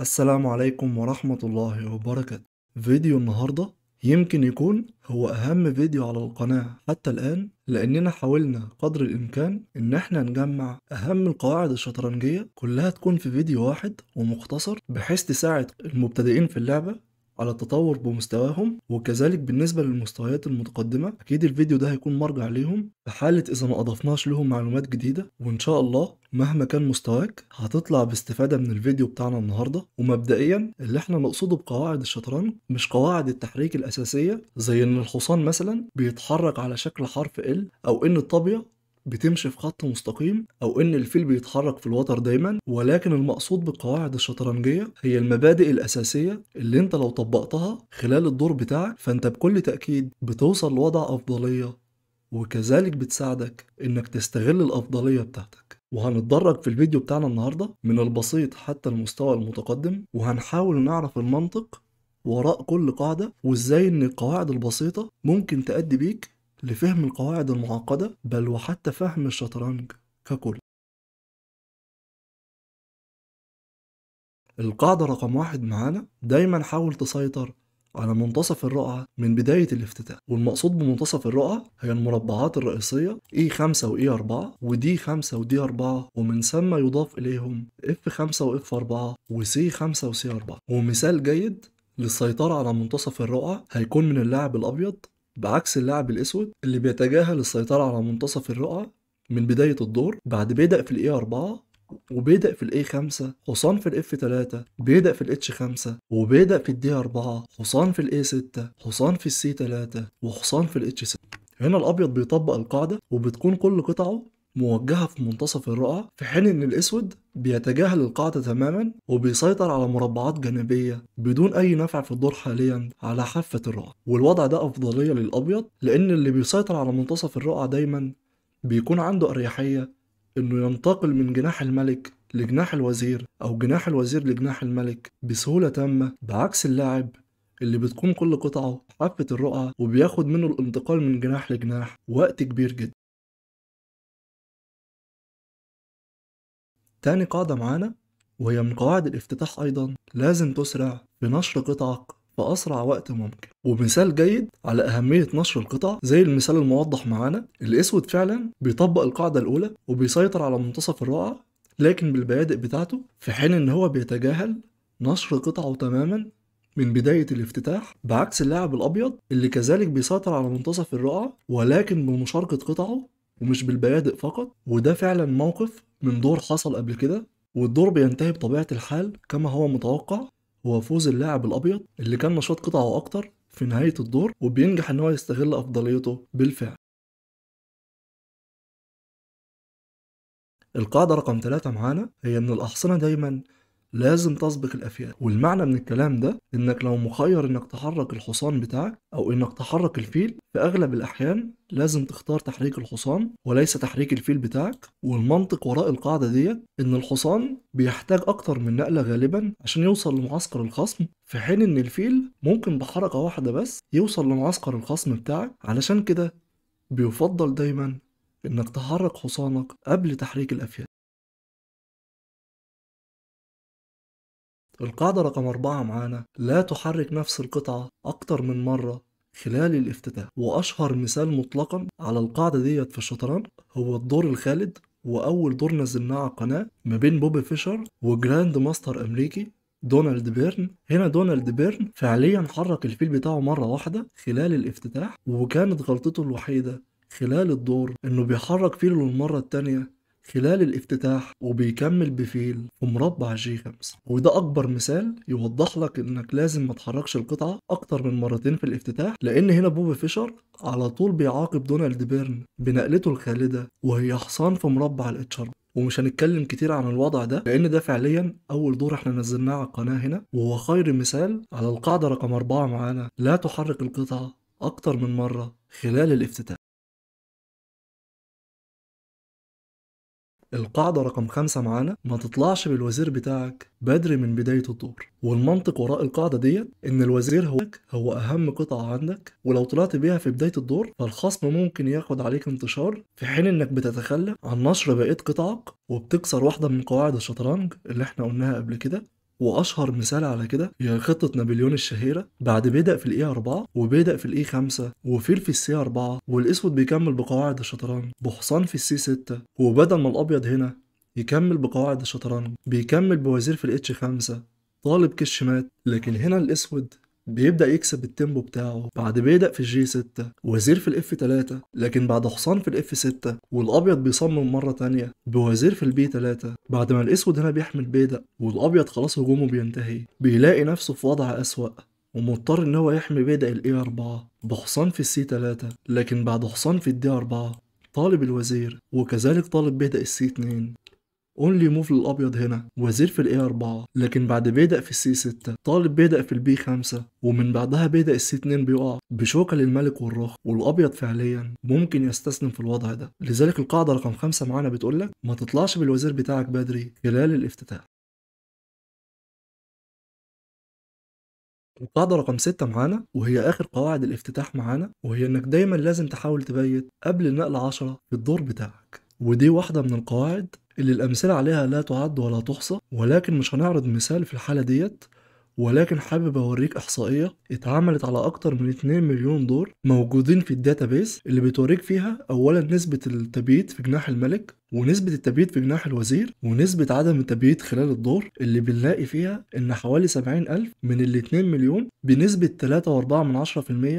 السلام عليكم ورحمة الله وبركاته فيديو النهاردة يمكن يكون هو أهم فيديو على القناة حتى الآن لأننا حاولنا قدر الإمكان إن احنا نجمع أهم القواعد الشطرنجية كلها تكون في فيديو واحد ومختصر بحيث تساعد المبتدئين في اللعبة على التطور بمستواهم وكذلك بالنسبة للمستويات المتقدمة أكيد الفيديو ده هيكون مرجع ليهم في حالة إذا ما أضفناش لهم معلومات جديدة وإن شاء الله مهما كان مستواك هتطلع باستفادة من الفيديو بتاعنا النهاردة ومبدئيا اللي احنا نقصده بقواعد الشطرنج مش قواعد التحريك الأساسية زي إن الحصان مثلا بيتحرك على شكل حرف ال أو إن الطابية بتمشي في خط مستقيم او ان الفيل بيتحرك في الوتر دايما ولكن المقصود بالقواعد الشطرنجيه هي المبادئ الاساسيه اللي انت لو طبقتها خلال الدور بتاعك فانت بكل تاكيد بتوصل لوضع افضليه وكذلك بتساعدك انك تستغل الافضليه بتاعتك وهنتدرج في الفيديو بتاعنا النهارده من البسيط حتى المستوى المتقدم وهنحاول نعرف المنطق وراء كل قاعده وازاي ان القواعد البسيطه ممكن تأدي بيك لفهم القواعد المعقدة بل وحتى فهم الشطرنج ككل القاعدة رقم واحد معانا دايما حاول تسيطر على منتصف الرقعة من بداية الافتتاح والمقصود بمنتصف الرقعة هي المربعات الرئيسية E5 و E4 و D5 و D4 ومن ثم يضاف إليهم F5 و F4 و C5 و C4 ومثال جيد للسيطرة على منتصف الرقعة هيكون من اللاعب الأبيض بعكس اللاعب الأسود اللي بيتجاهل السيطرة على منتصف الرقعة من بداية الدور بعد بيبدأ في الاي 4 وبيبدأ في الاي 5 حصان في الاف 3 بيبدأ في الاتش 5 وبيبدأ في الدي 4 حصان في الاي 6 حصان في السي 3 وحصان في الاتش 6 هنا الابيض بيطبق القاعدة وبتكون كل قطعه موجهة في منتصف الرقعة في حين إن الأسود بيتجاهل القاعدة تماما وبيسيطر على مربعات جانبية بدون أي نفع في الدور حاليا على حافة الرقعة والوضع ده أفضلية للأبيض لأن اللي بيسيطر على منتصف الرقعة دايما بيكون عنده أريحية إنه ينتقل من جناح الملك لجناح الوزير أو جناح الوزير لجناح الملك بسهولة تامة بعكس اللاعب اللي بتكون كل قطعة حافة الرقعة وبياخد منه الانتقال من جناح لجناح وقت كبير جدا تاني قاعدة معانا وهي من قواعد الافتتاح أيضا لازم تسرع في نشر قطعك في أسرع وقت ممكن ومثال جيد على أهمية نشر القطع زي المثال الموضح معانا الأسود فعلا بيطبق القاعدة الأولى وبيسيطر على منتصف الرقعة لكن بالبيادق بتاعته في حين إن هو بيتجاهل نشر قطعه تماما من بداية الافتتاح بعكس اللاعب الأبيض اللي كذلك بيسيطر على منتصف الرقعة ولكن بمشاركة قطعه ومش بالبيادق فقط وده فعلا موقف من دور حصل قبل كده والدور بينتهي بطبيعة الحال كما هو متوقع هو فوز اللاعب الأبيض اللي كان نشاط قطعه أكتر في نهاية الدور وبينجح إن هو يستغل أفضليته بالفعل القاعدة رقم ثلاثة معانا هي إن الأحصنة دايما لازم تسبق الافيال والمعنى من الكلام ده انك لو مخير انك تحرك الحصان بتاعك او انك تحرك الفيل في اغلب الاحيان لازم تختار تحريك الحصان وليس تحريك الفيل بتاعك والمنطق وراء القاعده ديت ان الحصان بيحتاج اكتر من نقله غالبا عشان يوصل لمعسكر الخصم في حين ان الفيل ممكن بحركه واحده بس يوصل لمعسكر الخصم بتاعك علشان كده بيفضل دايما انك تحرك حصانك قبل تحريك الافيال القاعدة رقم أربعة معانا لا تحرك نفس القطعة أكتر من مرة خلال الافتتاح وأشهر مثال مطلقا على القاعدة ديت في الشطرنج هو الدور الخالد وأول دور نزلناه على القناة ما بين بوبي فيشر وجراند ماستر أمريكي دونالد بيرن هنا دونالد بيرن فعليا حرك الفيل بتاعه مرة واحدة خلال الافتتاح وكانت غلطته الوحيدة خلال الدور انه بيحرك فيله للمرة التانية خلال الافتتاح وبيكمل بفيل ومربع جي 5 وده أكبر مثال يوضح لك إنك لازم ما تحركش القطعة أكتر من مرتين في الافتتاح لأن هنا بوبي فيشر على طول بيعاقب دونالد بيرن بنقلته الخالدة وهي حصان في مربع الاتشر ومش هنتكلم كتير عن الوضع ده لان ده فعليا اول دور احنا نزلناه على القناه هنا وهو خير مثال على القاعده رقم أربعة معانا لا تحرك القطعه اكتر من مره خلال الافتتاح القاعدة رقم خمسة معانا ما تطلعش بالوزير بتاعك بدري من بداية الدور والمنطق وراء القاعدة ديت إن الوزير هو هو أهم قطعة عندك ولو طلعت بيها في بداية الدور فالخصم ممكن ياخد عليك انتشار في حين إنك بتتخلى عن نشر بقية قطعك وبتكسر واحدة من قواعد الشطرنج اللي احنا قلناها قبل كده واشهر مثال على كده هي خطه نابليون الشهيره بعد بدا في الاي 4 وبدا في الاي 5 وفيل في السي 4 والاسود بيكمل بقواعد الشطرنج بحصان في السي 6 وبدل ما الابيض هنا يكمل بقواعد الشطرنج بيكمل بوزير في الاتش 5 طالب كش مات لكن هنا الاسود بيبدأ يكسب التيمبو بتاعه بعد بيدا في الجي 6 وزير في الاف 3 لكن بعد حصان في الاف 6 والابيض بيصمم مرة تانية بوزير في البي 3 بعد ما الاسود هنا بيحمل بيدا والابيض خلاص هجومه بينتهي بيلاقي نفسه في وضع أسوأ ومضطر ان هو يحمي بيدا الاي 4 بحصان في السي 3 لكن بعد حصان في الدي 4 طالب الوزير وكذلك طالب بيدا السي 2 اونلي موف للابيض هنا وزير في الاي 4 لكن بعد بيدق في السي 6 طالب بيدق في البي 5 ومن بعدها بيدق السي 2 بيقع بشوكه للملك والرخ والابيض فعليا ممكن يستسلم في الوضع ده لذلك القاعده رقم 5 معانا بتقول لك ما تطلعش بالوزير بتاعك بدري خلال الافتتاح القاعدة رقم ستة معانا وهي آخر قواعد الافتتاح معانا وهي إنك دايما لازم تحاول تبيت قبل النقل عشرة في الدور بتاعك ودي واحدة من القواعد اللي الأمثلة عليها لا تعد ولا تحصى ولكن مش هنعرض مثال في الحالة ديت ولكن حابب أوريك إحصائية اتعملت على أكتر من 2 مليون دور موجودين في الداتابيس اللي بتوريك فيها أولا نسبة التبييت في جناح الملك ونسبة التبييت في جناح الوزير ونسبة عدم التبييت خلال الدور اللي بنلاقي فيها إن حوالي 70 ألف من ال 2 مليون بنسبة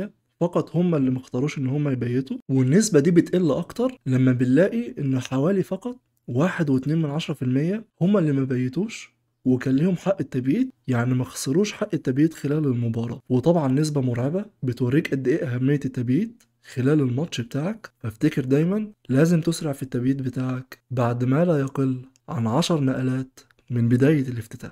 3.4% فقط هم اللي ما اختاروش ان هم يبيتوا والنسبه دي بتقل اكتر لما بنلاقي ان حوالي فقط واحد واتنين من عشرة في المية هما اللي ما بيتوش وكان ليهم حق التبييت يعني ما خسروش حق التبييت خلال المباراة وطبعا نسبة مرعبة بتوريك قد ايه أهمية التبييت خلال الماتش بتاعك فافتكر دايما لازم تسرع في التبييت بتاعك بعد ما لا يقل عن عشر نقلات من بداية الافتتاح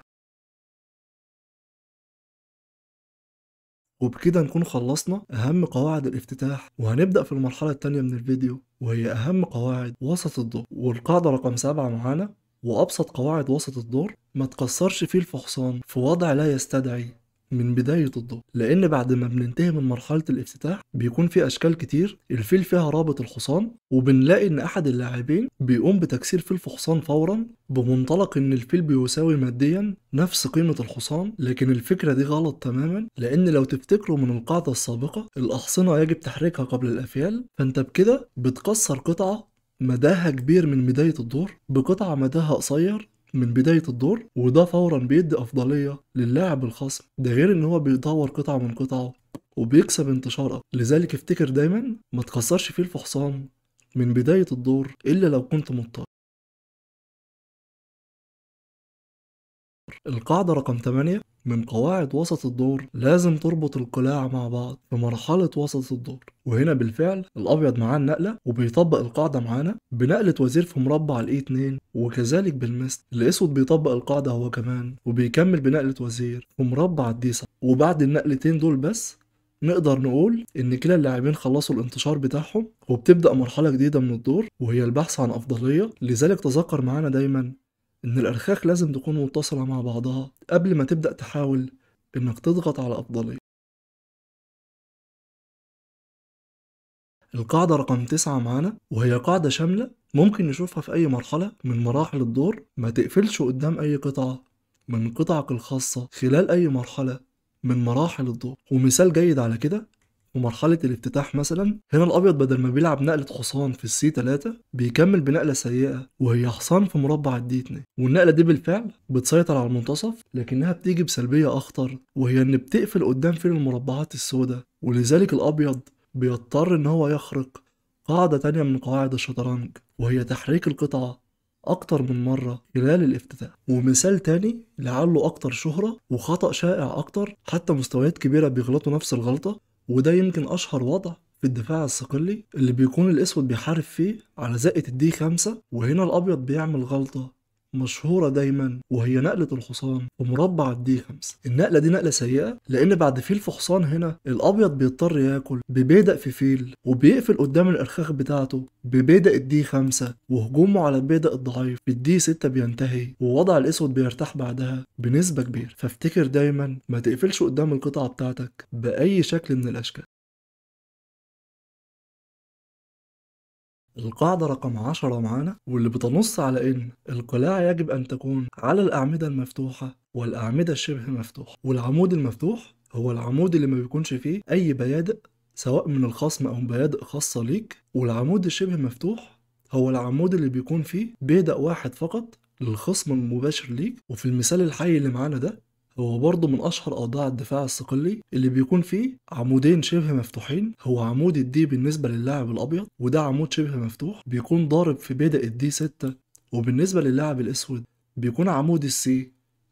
وبكده نكون خلصنا أهم قواعد الافتتاح وهنبدأ في المرحلة التانية من الفيديو وهي أهم قواعد وسط الدور والقاعدة رقم سبعة معانا وأبسط قواعد وسط الدور ما تقصرش فيه الفحصان في وضع لا يستدعي من بداية الضوء لأن بعد ما بننتهي من مرحلة الافتتاح بيكون في أشكال كتير الفيل فيها رابط الحصان وبنلاقي إن أحد اللاعبين بيقوم بتكسير فيل في حصان فورا بمنطلق إن الفيل بيساوي ماديا نفس قيمة الحصان لكن الفكرة دي غلط تماما لأن لو تفتكروا من القاعدة السابقة الأحصنة يجب تحريكها قبل الأفيال فأنت بكده بتكسر قطعة مداها كبير من بداية الدور بقطعة مداها قصير من بداية الدور وده فورا بيدي أفضلية للاعب الخصم ده غير إن هو بيطور قطعة من قطعه وبيكسب اكتر لذلك افتكر دايما ما تكسرش فيه الفحصان من بداية الدور إلا لو كنت مضطر القاعدة رقم 8 من قواعد وسط الدور لازم تربط القلاع مع بعض في مرحلة وسط الدور وهنا بالفعل الأبيض معاه النقلة وبيطبق القاعدة معانا بنقلة وزير في مربع الاي 2 وكذلك بالمست الأسود بيطبق القاعدة هو كمان وبيكمل بنقلة وزير في مربع الدي 7 وبعد النقلتين دول بس نقدر نقول إن كلا اللاعبين خلصوا الانتشار بتاعهم وبتبدأ مرحلة جديدة من الدور وهي البحث عن أفضلية لذلك تذكر معانا دايما إن الأرخاخ لازم تكون متصلة مع بعضها قبل ما تبدأ تحاول إنك تضغط على أفضلية القاعدة رقم تسعة معانا وهي قاعدة شاملة ممكن نشوفها في أي مرحلة من مراحل الدور ما تقفلش قدام أي قطعة من قطعك الخاصة خلال أي مرحلة من مراحل الدور ومثال جيد على كده ومرحلة الافتتاح مثلا هنا الأبيض بدل ما بيلعب نقلة حصان في السي 3 بيكمل بنقلة سيئة وهي حصان في مربع الدي 2 والنقلة دي بالفعل بتسيطر على المنتصف لكنها بتيجي بسلبية أخطر وهي إن بتقفل قدام فيل المربعات السوداء ولذلك الأبيض بيضطر إن هو يخرق قاعدة تانية من قواعد الشطرنج وهي تحريك القطعة أكتر من مرة خلال الافتتاح ومثال تاني لعله أكتر شهرة وخطأ شائع أكتر حتى مستويات كبيرة بيغلطوا نفس الغلطة وده يمكن أشهر وضع في الدفاع الصقلي اللي بيكون الأسود بيحارب فيه على زقة الدي خمسة وهنا الأبيض بيعمل غلطة مشهورة دايما وهي نقلة الحصان ومربع الدي 5 النقلة دي نقلة سيئة لأن بعد فيل في حصان هنا الأبيض بيضطر ياكل ببيدق في فيل وبيقفل قدام الأرخاخ بتاعته ببيدق الدي 5 وهجومه على البيدق الضعيف بالدي 6 بينتهي ووضع الأسود بيرتاح بعدها بنسبة كبيرة فافتكر دايما ما تقفلش قدام القطعة بتاعتك بأي شكل من الأشكال القاعدة رقم عشرة معانا واللي بتنص على إن القلاع يجب أن تكون على الأعمدة المفتوحة والأعمدة الشبه مفتوحة والعمود المفتوح هو العمود اللي ما بيكونش فيه أي بيادق سواء من الخصم أو بيادق خاصة ليك والعمود الشبه مفتوح هو العمود اللي بيكون فيه بيدق واحد فقط للخصم المباشر ليك وفي المثال الحي اللي معانا ده هو برضه من اشهر اوضاع الدفاع الصقلي اللي بيكون فيه عمودين شبه مفتوحين هو عمود الدي بالنسبه للاعب الابيض وده عمود شبه مفتوح بيكون ضارب في بدء الدي 6 وبالنسبه للاعب الاسود بيكون عمود السي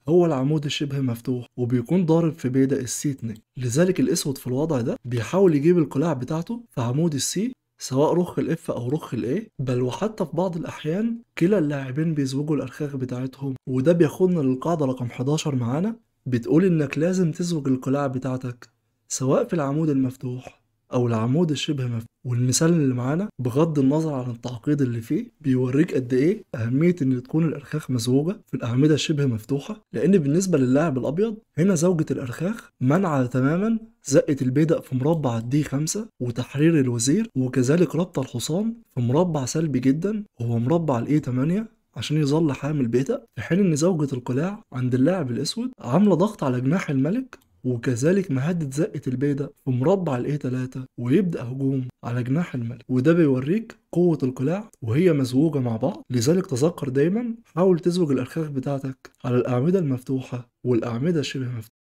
هو العمود الشبه مفتوح وبيكون ضارب في بيدق السي 2 لذلك الاسود في الوضع ده بيحاول يجيب القلاع بتاعته في عمود السي سواء رخ الاف او رخ الاي بل وحتى في بعض الاحيان كلا اللاعبين بيزوجوا الارخاخ بتاعتهم وده بياخدنا للقاعده رقم 11 معانا بتقول إنك لازم تزوج القلاع بتاعتك سواء في العمود المفتوح أو العمود الشبه مفتوح والمثال اللي معانا بغض النظر عن التعقيد اللي فيه بيوريك قد إيه أهمية إن تكون الأرخاخ مزوجة في الأعمدة الشبه مفتوحة لأن بالنسبة للاعب الأبيض هنا زوجة الأرخاخ منع تماما زقة البيدق في مربع الدي 5 وتحرير الوزير وكذلك ربط الحصان في مربع سلبي جدا وهو مربع الاي 8 عشان يظل حامل بيتا في حين ان زوجة القلاع عند اللاعب الاسود عاملة ضغط على جناح الملك وكذلك مهدد زقة البيدة في مربع الاي 3 ويبدأ هجوم على جناح الملك وده بيوريك قوة القلاع وهي مزوجة مع بعض لذلك تذكر دايما حاول تزوج الأرخاخ بتاعتك على الأعمدة المفتوحة والأعمدة شبه مفتوحة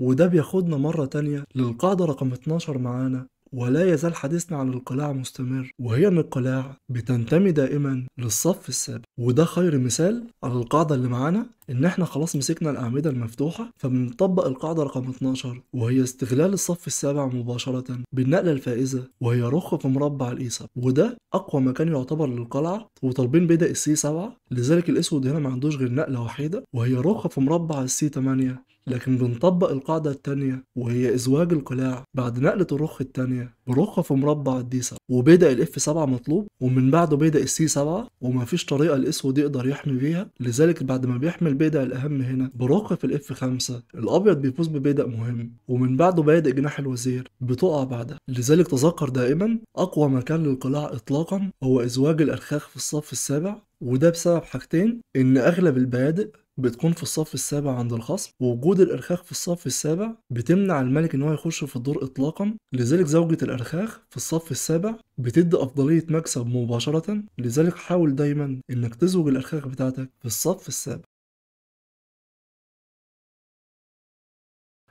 وده بياخدنا مرة تانية للقاعدة رقم 12 معانا ولا يزال حديثنا عن القلاع مستمر وهي أن القلاع بتنتمي دائما للصف السابق وده خير مثال على القاعدة اللي معانا إن إحنا خلاص مسكنا الأعمدة المفتوحة فبنطبق القاعدة رقم 12 وهي استغلال الصف السابع مباشرة بالنقلة الفائزة وهي رخ في مربع الإي 7 وده أقوى مكان يعتبر للقلعة وطالبين بدأ السي 7 لذلك الأسود هنا ما عندوش غير نقلة وحيدة وهي رخ في مربع السي 8 لكن بنطبق القاعدة التانية وهي إزواج القلاع بعد نقلة الرخ التانية برخة في مربع الدي 7 وبدأ الاف 7 مطلوب ومن بعده بدأ السي 7 فيش طريقة الأسود يقدر يحمي بيها لذلك بعد ما بيحمي البدأ الأهم هنا برخة في الاف 5 الأبيض بيفوز ببدأ مهم ومن بعده بادئ جناح الوزير بتقع بعدها لذلك تذكر دائما أقوى مكان للقلاع إطلاقا هو إزواج الأرخاخ في الصف السابع وده بسبب حاجتين ان اغلب البيادق بتكون في الصف السابع عند الخصم ووجود الارخاخ في الصف السابع بتمنع الملك ان هو يخش في الدور اطلاقا لذلك زوجة الارخاخ في الصف السابع بتدي افضلية مكسب مباشرة لذلك حاول دايما انك تزوج الارخاخ بتاعتك في الصف السابع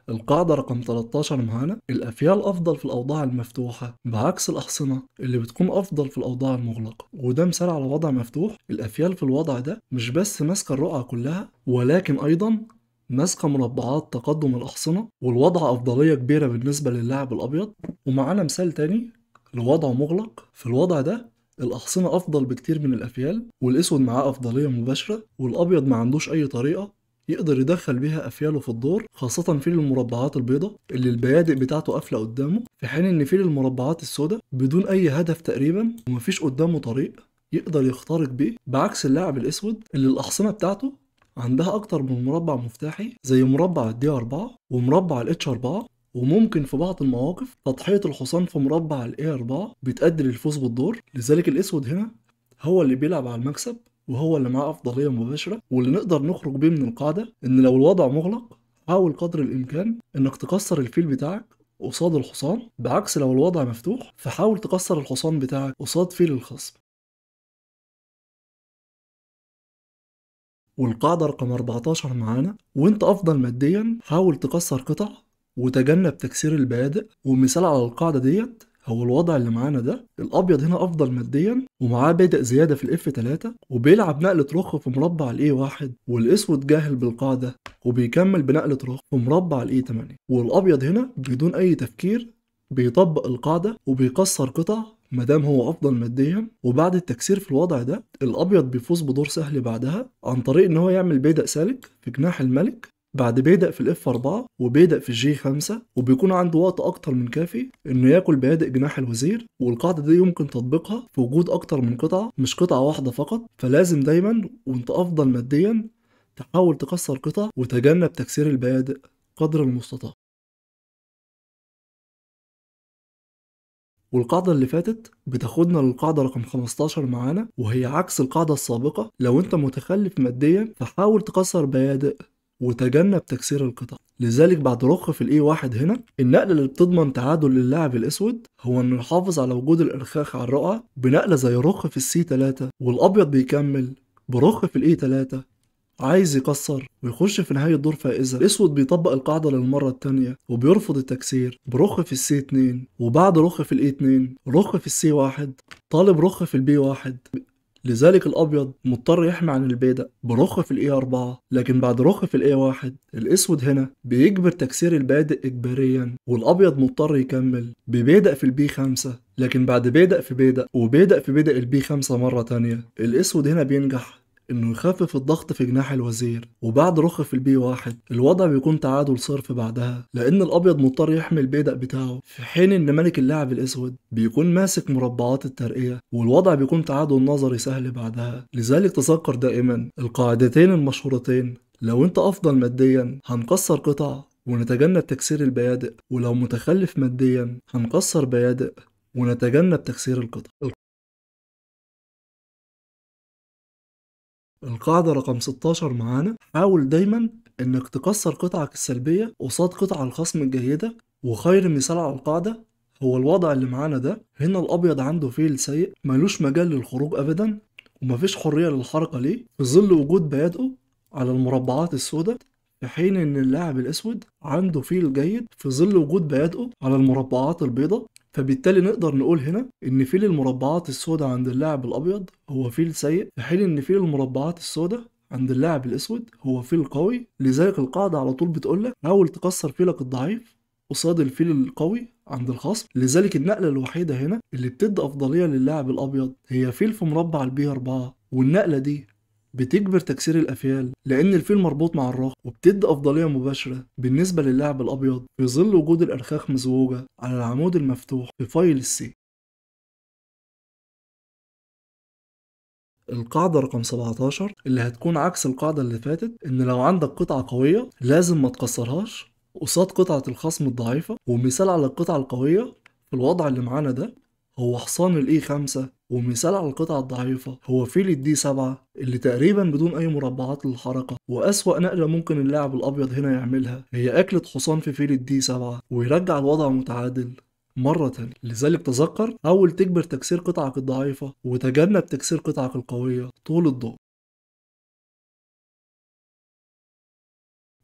القاعدة رقم 13 معانا الأفيال أفضل في الأوضاع المفتوحة بعكس الأحصنة اللي بتكون أفضل في الأوضاع المغلقة وده مثال على وضع مفتوح الأفيال في الوضع ده مش بس ماسكة الرقعة كلها ولكن أيضا ماسكة مربعات تقدم الأحصنة والوضع أفضلية كبيرة بالنسبة للاعب الأبيض ومعانا مثال تاني لوضع مغلق في الوضع ده الأحصنة أفضل بكتير من الأفيال والأسود معاه أفضلية مباشرة والأبيض ما عندوش أي طريقة يقدر يدخل بيها افياله في الدور خاصه فيل المربعات البيضاء اللي البيادق بتاعته قافله قدامه في حين ان فيل المربعات السوداء بدون اي هدف تقريبا ومفيش قدامه طريق يقدر يخترق بيه بعكس اللاعب الاسود اللي الاحصنه بتاعته عندها اكتر من مربع مفتاحي زي مربع الدي 4 ومربع الاتش 4 وممكن في بعض المواقف تضحية الحصان في مربع الاي 4 بتأدي للفوز بالدور لذلك الاسود هنا هو اللي بيلعب على المكسب وهو اللي معاه افضليه مباشره واللي نقدر نخرج بيه من القاعده ان لو الوضع مغلق حاول قدر الامكان انك تكسر الفيل بتاعك قصاد الحصان بعكس لو الوضع مفتوح فحاول تكسر الحصان بتاعك قصاد فيل الخصم والقاعدة رقم 14 معانا وانت أفضل ماديا حاول تكسر قطع وتجنب تكسير البادئ ومثال على القاعدة ديت هو الوضع اللي معانا ده الابيض هنا افضل ماديا ومعاه بدأ زياده في الاف 3 وبيلعب نقله رخ في مربع الاي 1 والاسود جاهل بالقاعده وبيكمل بنقله رخ في مربع الاي 8 والابيض هنا بدون اي تفكير بيطبق القاعده وبيكسر قطع ما دام هو افضل ماديا وبعد التكسير في الوضع ده الابيض بيفوز بدور سهل بعدها عن طريق ان هو يعمل بيدق سالك في جناح الملك بعد بيدق في الاف 4 وبيدق في الجي 5 وبيكون عنده وقت اكتر من كافي انه ياكل بيادق جناح الوزير والقاعده دي يمكن تطبيقها في وجود اكتر من قطعه مش قطعه واحده فقط فلازم دايما وانت افضل ماديا تحاول تكسر قطع وتجنب تكسير البيادق قدر المستطاع والقاعدة اللي فاتت بتاخدنا للقاعدة رقم 15 معانا وهي عكس القاعدة السابقة لو انت متخلف ماديا فحاول تكسر بيادق وتجنب تكسير القطع لذلك بعد رخ في الاي واحد هنا النقله اللي بتضمن تعادل للاعب الاسود هو انه يحافظ على وجود الارخاخ على الرقعه بنقله زي رخ في السي 3 والابيض بيكمل برخ في الاي 3 عايز يكسر ويخش في نهاية الدور فائزة الأسود بيطبق القاعدة للمرة التانية وبيرفض التكسير برخ في السي 2 وبعد رخ في الاي 2 رخ في السي 1 طالب رخ في البي 1 لذلك الابيض مضطر يحمي عن البيدق برخ في الاي 4 لكن بعد رخ في الاي 1 الاسود هنا بيجبر تكسير البادئ اجباريا والابيض مضطر يكمل ببيدق في البي 5 لكن بعد بيدق في بيدق وبيدق في بيدق البي 5 مرة تانية الاسود هنا بينجح انه يخفف الضغط في جناح الوزير وبعد رخف البي واحد الوضع بيكون تعادل صرف بعدها لان الابيض مضطر يحمي البيدق بتاعه في حين ان ملك اللاعب الاسود بيكون ماسك مربعات الترقية والوضع بيكون تعادل نظري سهل بعدها لذلك تذكر دائما القاعدتين المشهورتين لو انت افضل ماديا هنكسر قطع ونتجنب تكسير البيادق ولو متخلف ماديا هنكسر بيادق ونتجنب تكسير القطع القاعدة رقم 16 معانا حاول دايما انك تكسر قطعك السلبية قصاد قطع الخصم الجيدة وخير مثال على القاعدة هو الوضع اللي معانا ده هنا الابيض عنده فيل سيء ملوش مجال للخروج ابدا ومفيش حرية للحركة ليه في ظل وجود بيادقه على المربعات السوداء في حين ان اللاعب الاسود عنده فيل جيد في ظل وجود بيادقه على المربعات البيضاء فبالتالي نقدر نقول هنا ان فيل المربعات السوداء عند اللاعب الابيض هو فيل سيء في حين ان فيل المربعات السوداء عند اللاعب الاسود هو فيل قوي لذلك القاعده على طول بتقول لك حاول تكسر فيلك الضعيف قصاد الفيل القوي عند الخصم لذلك النقله الوحيده هنا اللي بتدي افضليه للاعب الابيض هي فيل في مربع البي 4 والنقله دي بتجبر تكسير الأفيال لأن الفيل مربوط مع الراقم وبتدي أفضلية مباشرة بالنسبة للاعب الأبيض في ظل وجود الأرخاخ مزوجة على العمود المفتوح في فايل السي القاعدة رقم 17 اللي هتكون عكس القاعدة اللي فاتت إن لو عندك قطعة قوية لازم ما تكسرهاش قصاد قطعة الخصم الضعيفة ومثال على القطعة القوية في الوضع اللي معانا ده هو حصان الاي 5 e ومثال على القطع الضعيفة هو فيل الدي 7 اللي تقريبا بدون أي مربعات للحركة وأسوأ نقلة ممكن اللاعب الأبيض هنا يعملها هي أكلة حصان في فيل الدي 7 ويرجع الوضع متعادل مرة تانية لذلك تذكر حاول تجبر تكسير قطعك الضعيفة وتجنب تكسير قطعك القوية طول الضوء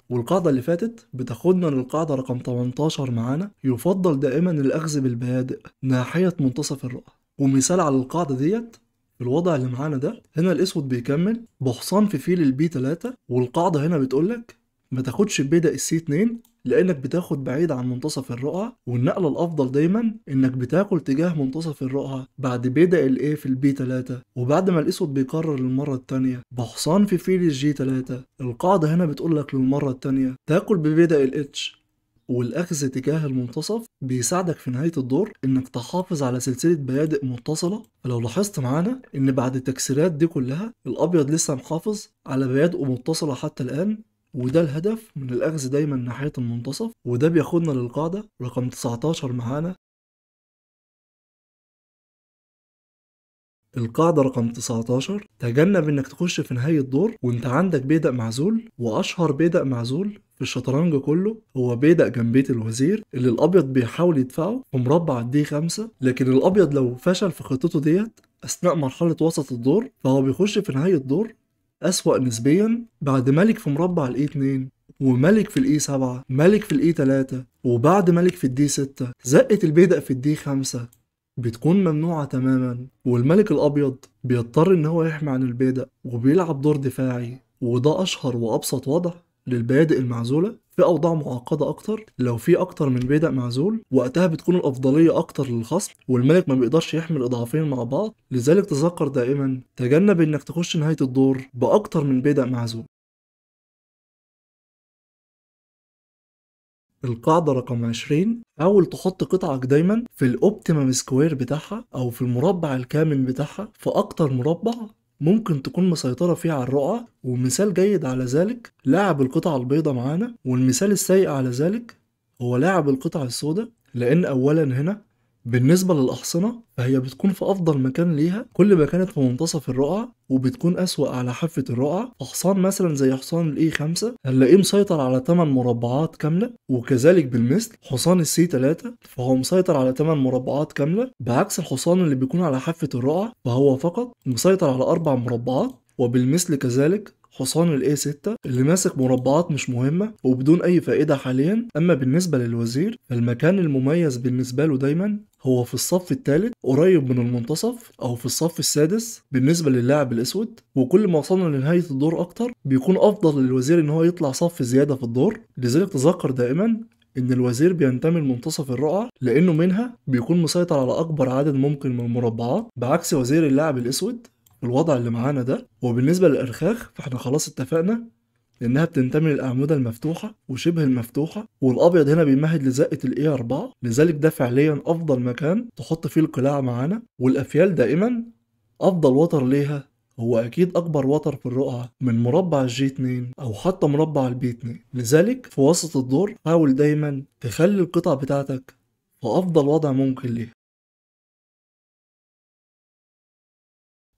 والقاعدة اللي فاتت بتاخدنا للقاعدة رقم 18 معانا يفضل دائما الأخذ بالبادئ ناحية منتصف الرأس ومثال على القاعدة ديت الوضع اللي معانا ده هنا الاسود بيكمل بحصان في فيل البي 3 والقاعدة هنا بتقول لك ما تاخدش بدا السي 2 لانك بتاخد بعيد عن منتصف الرقعة والنقلة الافضل دايما انك بتاكل تجاه منتصف الرقعة بعد بدا الاي في البي 3 وبعد ما الاسود بيكرر للمرة التانية بحصان في فيل الجي 3 القاعدة هنا بتقول لك للمرة التانية تاكل ببدا الاتش والأخذ تجاه المنتصف بيساعدك في نهاية الدور إنك تحافظ على سلسلة بيادق متصلة فلو لاحظت معانا إن بعد التكسيرات دي كلها الأبيض لسه محافظ على بيادقه متصلة حتى الآن وده الهدف من الأخذ دايما ناحية المنتصف وده بياخدنا للقاعدة رقم 19 معانا القاعدة رقم 19 تجنب انك تخش في نهاية الدور وانت عندك بيدق معزول واشهر بيدق معزول في الشطرنج كله هو بيدق جنبية الوزير اللي الأبيض بيحاول يدفعه في مربع دي خمسة لكن الأبيض لو فشل في خطته ديت أثناء مرحلة وسط الدور فهو بيخش في نهاية الدور أسوأ نسبيا بعد ملك في مربع الإي 2 وملك في الاي 7 ملك في الاي 3 وبعد ملك في الدي 6 زقه البيدق في الدي 5 بتكون ممنوعة تماما والملك الأبيض بيضطر إن هو يحمي عن البيدق وبيلعب دور دفاعي وده أشهر وأبسط وضع للبادئ المعزوله في اوضاع معقده اكتر لو في اكتر من بادئ معزول وقتها بتكون الافضليه اكتر للخصم والملك ما بيقدرش يحمل اضعافين مع بعض لذلك تذكر دائما تجنب انك تخش نهايه الدور باكتر من بادئ معزول القاعدة رقم 20 حاول تحط قطعك دايما في الاوبتيمم سكوير بتاعها او في المربع الكامل بتاعها في اكتر مربع ممكن تكون مسيطرة فيه على الرقعة ومثال جيد على ذلك لاعب القطعة البيضة معانا والمثال السيء على ذلك هو لاعب القطعة السوداء لأن أولا هنا بالنسبة للأحصنة فهي بتكون في أفضل مكان ليها كل ما كانت في منتصف الرقعة وبتكون أسوأ على حافة الرقعة فحصان مثلا زي حصان الاي 5 هنلاقيه مسيطر على 8 مربعات كاملة وكذلك بالمثل حصان السي 3 فهو مسيطر على 8 مربعات كاملة بعكس الحصان اللي بيكون على حافة الرقعة فهو فقط مسيطر على 4 مربعات وبالمثل كذلك حصان الاي 6 اللي ماسك مربعات مش مهمة وبدون أي فائدة حاليا أما بالنسبة للوزير المكان المميز بالنسبة له دايما هو في الصف الثالث قريب من المنتصف او في الصف السادس بالنسبه للاعب الاسود وكل ما وصلنا لنهايه الدور اكتر بيكون افضل للوزير ان هو يطلع صف زياده في الدور لذلك تذكر دائما ان الوزير بينتمي لمنتصف الرقعة لانه منها بيكون مسيطر على اكبر عدد ممكن من المربعات بعكس وزير اللاعب الاسود الوضع اللي معانا ده وبالنسبة للإرخاخ فإحنا خلاص اتفقنا إنها بتنتمي للأعمدة المفتوحة وشبه المفتوحة والأبيض هنا بيمهد لزقة الـ A4 لذلك ده فعليا أفضل مكان تحط فيه القلاع معانا والأفيال دائما أفضل وتر ليها هو أكيد أكبر وتر في الرقعة من مربع الجي 2 أو حتى مربع البي 2 لذلك في وسط الدور حاول دايما تخلي القطع بتاعتك في أفضل وضع ممكن ليها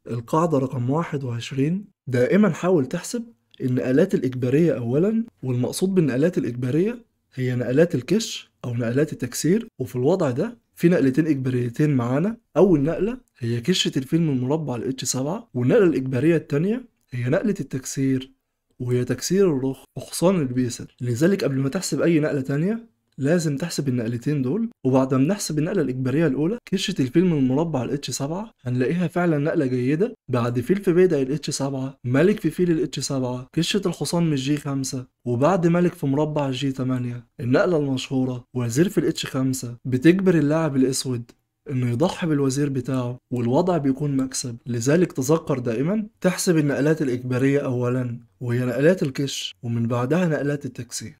القاعدة رقم 21 دائما حاول تحسب النقلات الإجبارية أولا والمقصود بالنقلات الإجبارية هي نقلات الكش أو نقلات التكسير وفي الوضع ده في نقلتين إجباريتين معانا أول نقلة هي كشة الفيلم المربع الـ H7 والنقلة الإجبارية التانية هي نقلة التكسير وهي تكسير الرخ وحصان البيسر لذلك قبل ما تحسب أي نقلة تانية لازم تحسب النقلتين دول وبعد ما نحسب النقله الاجباريه الاولى كرشه الفيلم المربع الاتش 7 هنلاقيها فعلا نقله جيده بعد فيل في بيدق الاتش 7 ملك في فيل الاتش 7 كرشه الحصان من جي 5 وبعد ملك في مربع جي 8 النقله المشهوره وزير في الاتش 5 بتجبر اللاعب الاسود انه يضحي بالوزير بتاعه والوضع بيكون مكسب لذلك تذكر دائما تحسب النقلات الاجباريه اولا وهي نقلات الكش ومن بعدها نقلات التاكسي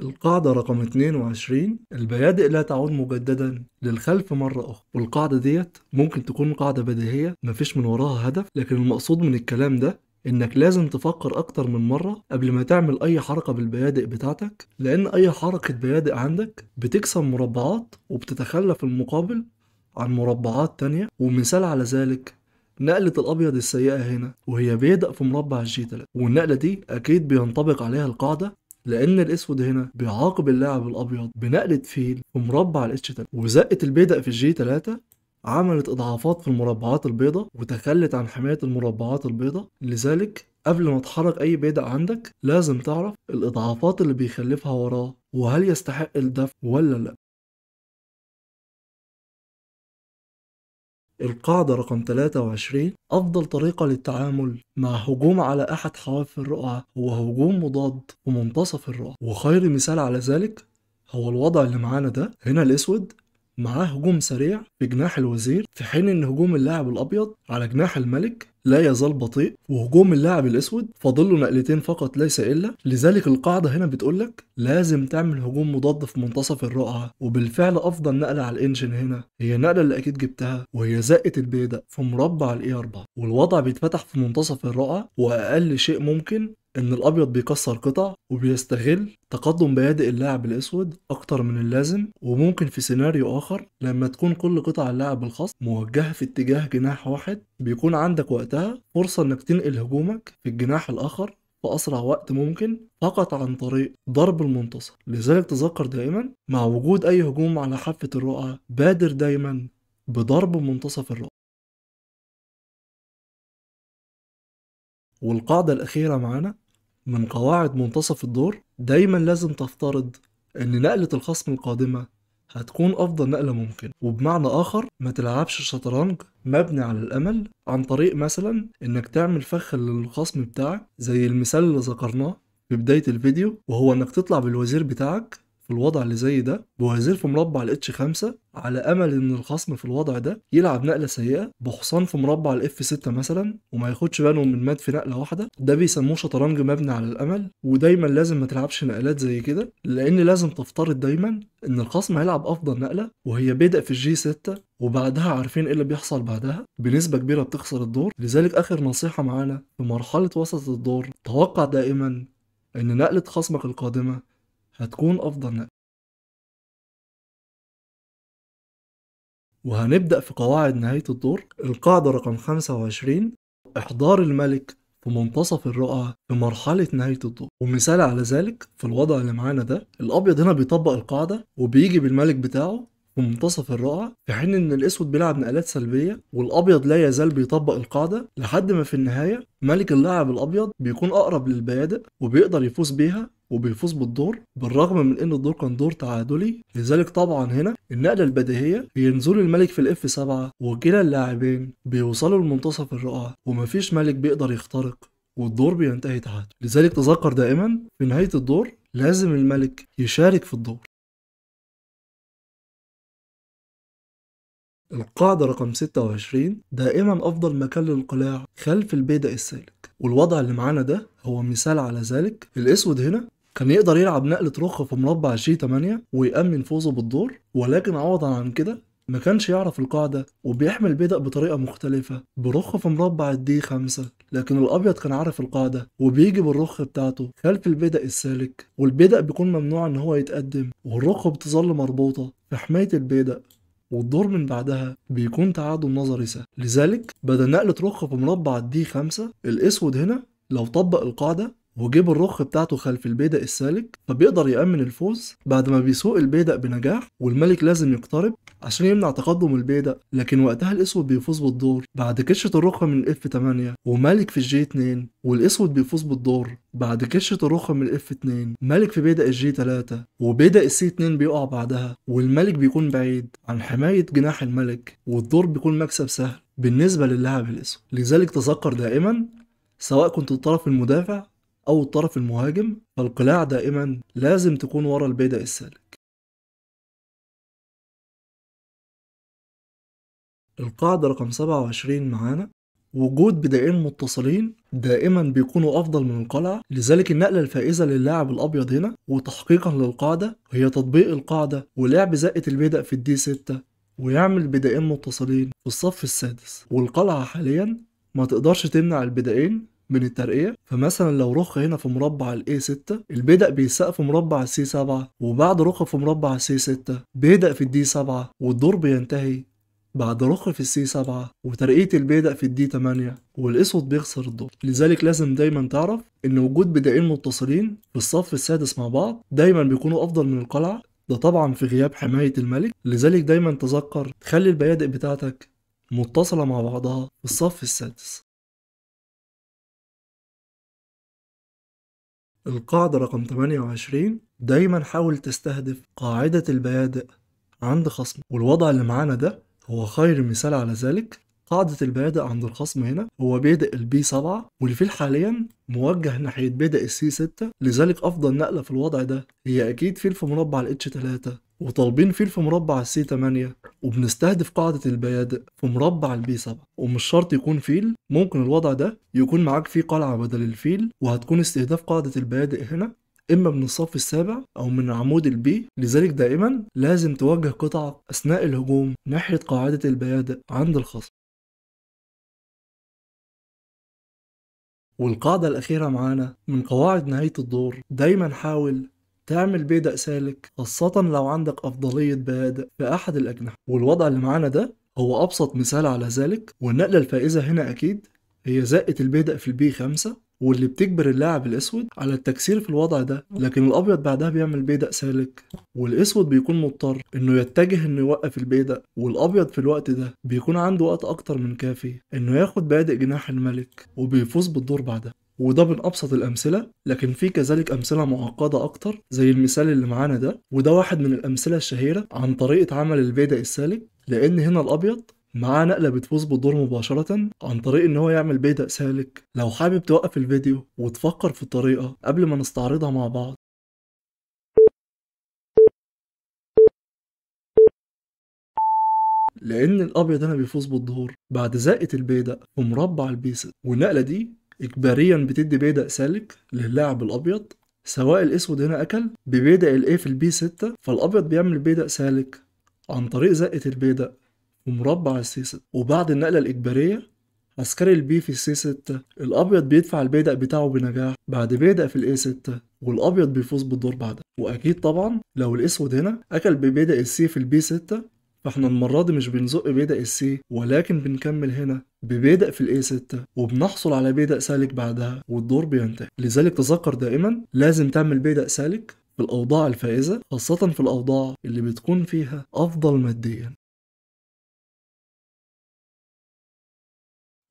القاعدة رقم 22 البيادئ لا تعود مجددا للخلف مرة أخرى والقاعدة ديت ممكن تكون قاعدة بديهية مفيش من وراها هدف لكن المقصود من الكلام ده انك لازم تفكر اكتر من مرة قبل ما تعمل اي حركة بالبيادئ بتاعتك لان اي حركة بيادئ عندك بتكسر مربعات وبتتخلى في المقابل عن مربعات تانية ومثال على ذلك نقلة الأبيض السيئة هنا وهي بيدق في مربع الجي 3 والنقلة دي أكيد بينطبق عليها القاعدة لان الاسود هنا بيعاقب اللاعب الابيض بنقله فيل ومربع الاتش 3 وزقه البيضاء في الجي 3 عملت اضعافات في المربعات البيضاء وتخلت عن حمايه المربعات البيضاء لذلك قبل ما تحرك اي بيضاء عندك لازم تعرف الاضعافات اللي بيخلفها وراه وهل يستحق الدفع ولا لا القاعدة رقم 23 أفضل طريقة للتعامل مع هجوم على أحد حواف الرؤى هو هجوم مضاد ومنتصف الرؤى وخير مثال على ذلك هو الوضع اللي معانا ده هنا الأسود معاه هجوم سريع في جناح الوزير في حين ان هجوم اللاعب الابيض على جناح الملك لا يزال بطيء وهجوم اللاعب الاسود فاضل له نقلتين فقط ليس الا لذلك القاعده هنا بتقول لازم تعمل هجوم مضاد في منتصف الرقعه وبالفعل افضل نقله على الانجن هنا هي النقله اللي اكيد جبتها وهي زقه البيدق في مربع الاي 4 والوضع بيتفتح في منتصف الرقعه واقل شيء ممكن إن الأبيض بيكسر قطع وبيستغل تقدم بيادئ اللاعب الأسود أكتر من اللازم وممكن في سيناريو آخر لما تكون كل قطع اللاعب الخصم موجهة في اتجاه جناح واحد بيكون عندك وقتها فرصة إنك تنقل هجومك في الجناح الآخر في أسرع وقت ممكن فقط عن طريق ضرب المنتصر لذلك تذكر دائما مع وجود أي هجوم على حافة الرؤى بادر دايما بضرب منتصف الرؤى والقاعدة الأخيرة معانا من قواعد منتصف الدور دايما لازم تفترض ان نقلة الخصم القادمة هتكون أفضل نقلة ممكن وبمعنى آخر ما تلعبش شطرنج مبني على الأمل عن طريق مثلا إنك تعمل فخ للخصم بتاعك زي المثال اللي ذكرناه في بداية الفيديو وهو إنك تطلع بالوزير بتاعك في الوضع اللي زي ده بوزير في مربع الاتش 5 على امل ان الخصم في الوضع ده يلعب نقله سيئه بحصان في مربع الاف 6 مثلا وما ياخدش باله من مات في نقله واحده ده بيسموه شطرنج مبني على الامل ودايما لازم ما تلعبش نقلات زي كده لان لازم تفترض دايما ان الخصم هيلعب افضل نقله وهي بدا في الجي 6 وبعدها عارفين ايه اللي بيحصل بعدها بنسبة كبيرة بتخسر الدور لذلك آخر نصيحة معانا في مرحلة وسط الدور توقع دائما إن نقلة خصمك القادمة هتكون أفضل نقل. وهنبدأ في قواعد نهاية الدور القاعدة رقم 25 إحضار الملك في منتصف الرقعة في مرحلة نهاية الدور ومثال على ذلك في الوضع اللي معانا ده الأبيض هنا بيطبق القاعدة وبيجي بالملك بتاعه في منتصف الرقعة في حين إن الأسود بيلعب نقلات سلبية والأبيض لا يزال بيطبق القاعدة لحد ما في النهاية ملك اللاعب الأبيض بيكون أقرب للبيادق وبيقدر يفوز بيها وبيفوز بالدور بالرغم من ان الدور كان دور تعادلي لذلك طبعا هنا النقله البديهيه هي نزول الملك في الاف 7 وكلا اللاعبين بيوصلوا لمنتصف الرقعه ومفيش ملك بيقدر يخترق والدور بينتهي تعادل لذلك تذكر دائما في نهايه الدور لازم الملك يشارك في الدور القاعدة رقم 26 دائما أفضل مكان للقلاع خلف البيدق السالك والوضع اللي معانا ده هو مثال على ذلك الأسود هنا كان يقدر يلعب نقلة رخة في مربع جي 8 ويأمن فوزه بالدور ولكن عوضا عن كده ما كانش يعرف القاعدة وبيحمل بدأ بطريقة مختلفة برخ في مربع الدي خمسة لكن الأبيض كان عارف القاعدة وبيجي بالرخ بتاعته خلف البدأ السالك والبدأ بيكون ممنوع إن هو يتقدم والرخ بتظل مربوطة في حماية البدأ والدور من بعدها بيكون تعادل نظري سهل لذلك بدل نقلة رخ في مربع الدي خمسة الأسود هنا لو طبق القاعدة وجيب الرخ بتاعته خلف البيدق السالك فبيقدر يأمن الفوز بعد ما بيسوق البيدق بنجاح والملك لازم يقترب عشان يمنع تقدم البيدق لكن وقتها الأسود بيفوز بالدور بعد كشة الرخ من الاف 8 وملك في الجي 2 والأسود بيفوز بالدور بعد كشة الرخ من الاف 2 ملك في بيدق الجي 3 وبيدق السي 2 بيقع بعدها والملك بيكون بعيد عن حماية جناح الملك والدور بيكون مكسب سهل بالنسبة للاعب الأسود لذلك تذكر دائما سواء كنت الطرف المدافع أو الطرف المهاجم فالقلاع دائما لازم تكون ورا البيدق السالك القاعدة رقم 27 معانا وجود بدائين متصلين دائما بيكونوا أفضل من القلعة لذلك النقلة الفائزة للاعب الأبيض هنا وتحقيقا للقاعدة هي تطبيق القاعدة ولعب زقة البدق في الدي 6 ويعمل بدائين متصلين في الصف السادس والقلعة حاليا ما تقدرش تمنع البدائين من الترقية فمثلا لو رخ هنا في مربع ال A6 البدأ بيساق في مربع ال C7 وبعد رخ في مربع ال C6 بيدأ في ال D7 والدور بينتهي بعد رخ في c 7 وترقية البيدق في d 8 والاسود بيخسر الدور لذلك لازم دايما تعرف ان وجود بدائين متصلين في الصف السادس مع بعض دايما بيكونوا افضل من القلعة ده طبعا في غياب حماية الملك لذلك دايما تذكر تخلي البيادق بتاعتك متصلة مع بعضها في الصف السادس القاعدة رقم 28 دايما حاول تستهدف قاعدة البيادئ عند خصم والوضع اللي معانا ده هو خير مثال على ذلك قاعدة البيادئ عند الخصم هنا هو بيدق البي 7 والفيل حاليا موجه ناحية بيدق السي 6 لذلك أفضل نقلة في الوضع ده هي أكيد فيل في مربع الاتش 3 وطالبين فيل في مربع السي 8 وبنستهدف قاعدة البيادق في مربع البي 7 ومش شرط يكون فيل ممكن الوضع ده يكون معاك فيه قلعة بدل الفيل وهتكون استهداف قاعدة البيادق هنا إما من الصف السابع أو من عمود البي لذلك دائما لازم توجه قطعك أثناء الهجوم ناحية قاعدة البيادق عند الخصم والقاعدة الأخيرة معانا من قواعد نهاية الدور دايما حاول تعمل بيدق سالك خاصة لو عندك أفضلية بادق في أحد الأجنحة والوضع اللي معانا ده هو أبسط مثال على ذلك والنقلة الفائزة هنا أكيد هي زقة البيدق في البي 5 واللي بتجبر اللاعب الاسود على التكسير في الوضع ده لكن الابيض بعدها بيعمل بيدق سالك والاسود بيكون مضطر انه يتجه انه يوقف البيدق والابيض في الوقت ده بيكون عنده وقت اكتر من كافي انه ياخد بادئ جناح الملك وبيفوز بالدور بعدها وده من ابسط الامثله لكن في كذلك امثله معقده اكتر زي المثال اللي معانا ده وده واحد من الامثله الشهيره عن طريقه عمل البيدق السالك لان هنا الابيض معاه نقله بتفوز بالدور مباشره عن طريق ان هو يعمل بيدق سالك لو حابب توقف الفيديو وتفكر في الطريقه قبل ما نستعرضها مع بعض لان الابيض هنا بيفوز بالدور بعد زائد البيدق ومربع البيسد والنقله دي إجباريا بتدي بيدق سالك للاعب الأبيض سواء الأسود هنا أكل ببيدق الإيه في البي 6 فالأبيض بيعمل بيدق سالك عن طريق زقة البيدق ومربع السي 6 وبعد النقلة الإجبارية عسكري البي في السي 6 الأبيض بيدفع البيدق بتاعه بنجاح بعد بيدق في الإي 6 والأبيض بيفوز بالدور بعدها وأكيد طبعا لو الأسود هنا أكل ببيدق السي في البي 6 فاحنا المرة دي مش بنزق بيدق السي ولكن بنكمل هنا ببيدق في الاي 6 وبنحصل على بيدق سالك بعدها والدور بينتهي لذلك تذكر دائما لازم تعمل بيدق سالك في الأوضاع الفائزة خاصة في الأوضاع اللي بتكون فيها أفضل ماديا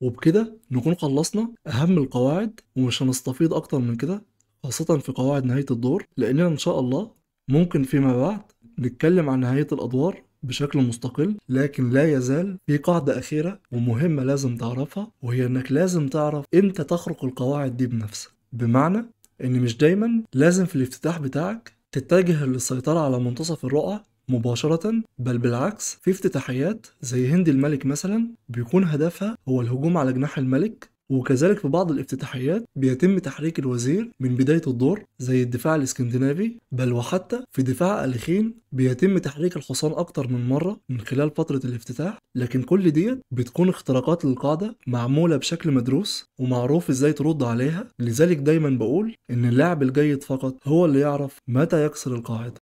وبكده نكون خلصنا أهم القواعد ومش هنستفيض أكتر من كده خاصة في قواعد نهاية الدور لأننا إن شاء الله ممكن فيما بعد نتكلم عن نهاية الأدوار بشكل مستقل لكن لا يزال في قاعدة أخيرة ومهمة لازم تعرفها وهي إنك لازم تعرف إمتى تخرق القواعد دي بنفسك بمعنى إن مش دايما لازم في الافتتاح بتاعك تتجه للسيطرة على منتصف الرقعة مباشرة بل بالعكس في افتتاحيات زي هند الملك مثلا بيكون هدفها هو الهجوم على جناح الملك وكذلك في بعض الافتتاحيات بيتم تحريك الوزير من بداية الدور زي الدفاع الاسكندنافي بل وحتى في دفاع أليخين بيتم تحريك الحصان أكتر من مرة من خلال فترة الافتتاح لكن كل ديت بتكون اختراقات للقاعدة معمولة بشكل مدروس ومعروف ازاي ترد عليها لذلك دايما بقول ان اللاعب الجيد فقط هو اللي يعرف متى يكسر القاعدة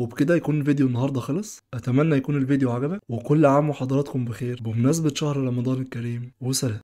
وبكده يكون الفيديو النهارده خلص اتمنى يكون الفيديو عجبك وكل عام وحضراتكم بخير بمناسبه شهر رمضان الكريم وسلام